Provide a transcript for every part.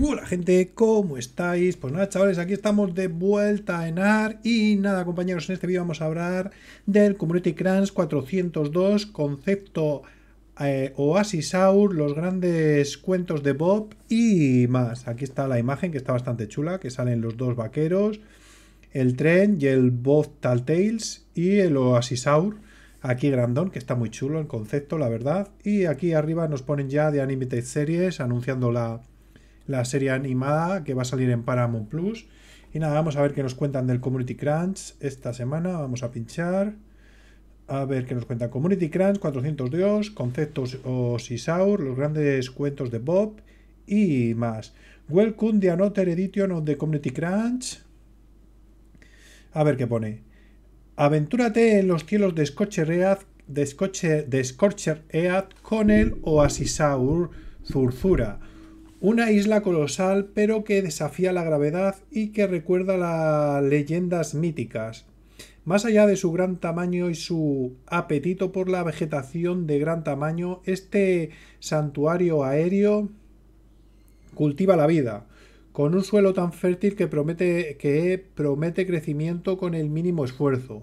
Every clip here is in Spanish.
Hola uh, gente, ¿cómo estáis? Pues nada chavales, aquí estamos de vuelta en AR y nada compañeros, en este vídeo vamos a hablar del Community Crans 402, concepto eh, Oasis los grandes cuentos de Bob y más. Aquí está la imagen que está bastante chula, que salen los dos vaqueros, el tren y el Bob Tales y el Oasis aquí grandón, que está muy chulo el concepto, la verdad. Y aquí arriba nos ponen ya de Animated Series anunciando la, la serie animada que va a salir en Paramount Plus. Y nada, vamos a ver qué nos cuentan del Community Crunch esta semana. Vamos a pinchar. A ver qué nos cuentan. Community Crunch, 402, conceptos o Sisaur, los grandes cuentos de Bob y más. Welcome to Another Edition of the Community Crunch. A ver qué pone. Aventúrate en los cielos de Scorcher de con el Oasisaur Zurzura una isla colosal pero que desafía la gravedad y que recuerda las leyendas míticas. Más allá de su gran tamaño y su apetito por la vegetación de gran tamaño, este santuario aéreo cultiva la vida, con un suelo tan fértil que promete, que promete crecimiento con el mínimo esfuerzo.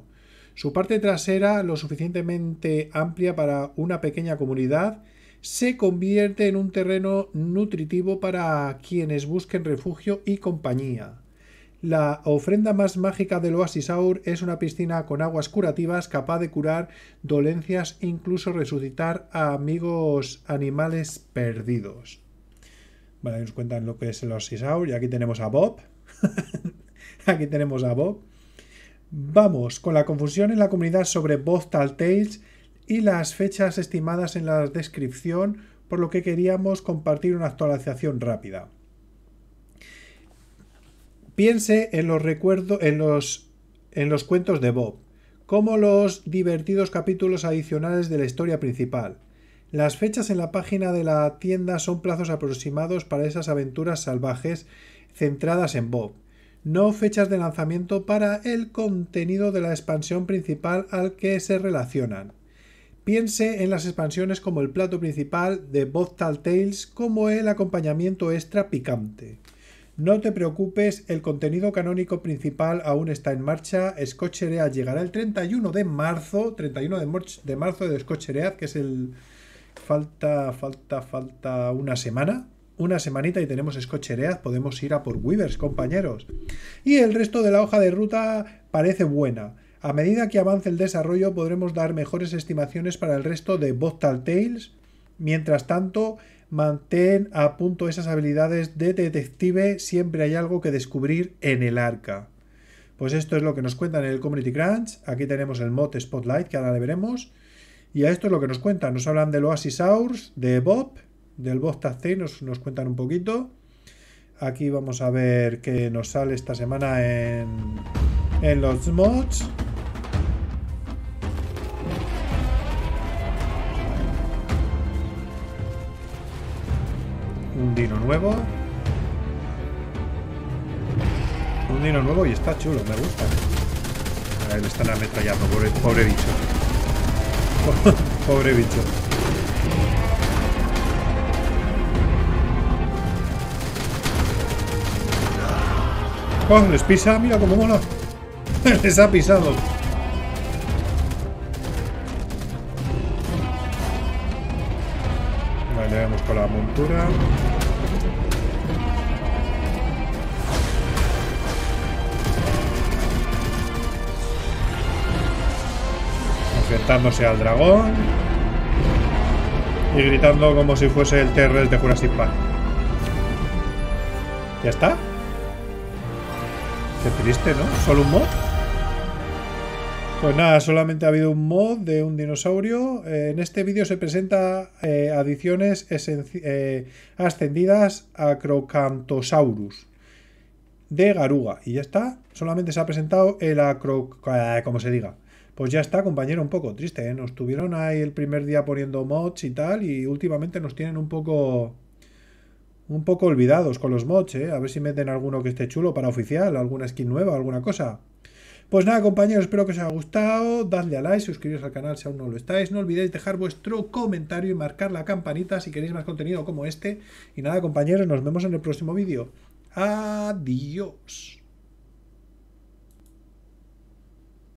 Su parte trasera lo suficientemente amplia para una pequeña comunidad se convierte en un terreno nutritivo para quienes busquen refugio y compañía. La ofrenda más mágica del Oasis Aur es una piscina con aguas curativas capaz de curar dolencias, e incluso resucitar a amigos animales perdidos. Vale, nos cuentan lo que es el Oasis y aquí tenemos a Bob. aquí tenemos a Bob. Vamos, con la confusión en la comunidad sobre Bob Tales y las fechas estimadas en la descripción, por lo que queríamos compartir una actualización rápida. Piense en los recuerdos, en los, en los cuentos de Bob, como los divertidos capítulos adicionales de la historia principal. Las fechas en la página de la tienda son plazos aproximados para esas aventuras salvajes centradas en Bob, no fechas de lanzamiento para el contenido de la expansión principal al que se relacionan. Piense en las expansiones como el plato principal de Boztal Tales como el acompañamiento extra picante. No te preocupes, el contenido canónico principal aún está en marcha. Scotch llegará el 31 de marzo, 31 de, marzo de, marzo que es el... Falta, falta, falta una semana una semanita y tenemos Scotcheread, podemos ir a por Weavers, compañeros. Y el resto de la hoja de ruta parece buena. A medida que avance el desarrollo podremos dar mejores estimaciones para el resto de Bottal Tales. Mientras tanto, mantén a punto esas habilidades de detective, siempre hay algo que descubrir en el arca. Pues esto es lo que nos cuentan en el Community Crunch. Aquí tenemos el mod Spotlight, que ahora le veremos. Y a esto es lo que nos cuentan. Nos hablan del Oasis Aurs, de Bob, del Bob Tales. nos, nos cuentan un poquito. Aquí vamos a ver qué nos sale esta semana en, en los mods. Un dino nuevo. Un dino nuevo y está chulo, me gusta. A ver, le están ametrallando, pobre, pobre bicho. pobre bicho. Oh, les pisa, mira cómo mola. les ha pisado. Le vemos con la montura. Enfrentándose al dragón. Y gritando como si fuese el TRL de Jurassic Park. ¿Ya está? Qué triste, ¿no? ¿Solo un mod? Pues nada, solamente ha habido un mod de un dinosaurio. Eh, en este vídeo se presenta eh, adiciones eh, ascendidas a Crocantosaurus de Garuga. Y ya está, solamente se ha presentado el acro... como se diga. Pues ya está, compañero, un poco triste. Nos tuvieron ahí el primer día poniendo mods y tal, y últimamente nos tienen un poco... Un poco olvidados con los mods, A ver si meten alguno que esté chulo para oficial, alguna skin nueva, alguna cosa. Pues nada, compañeros, espero que os haya gustado. Dadle a like, suscribiros al canal si aún no lo estáis. No olvidéis dejar vuestro comentario y marcar la campanita si queréis más contenido como este. Y nada, compañeros, nos vemos en el próximo vídeo. Adiós.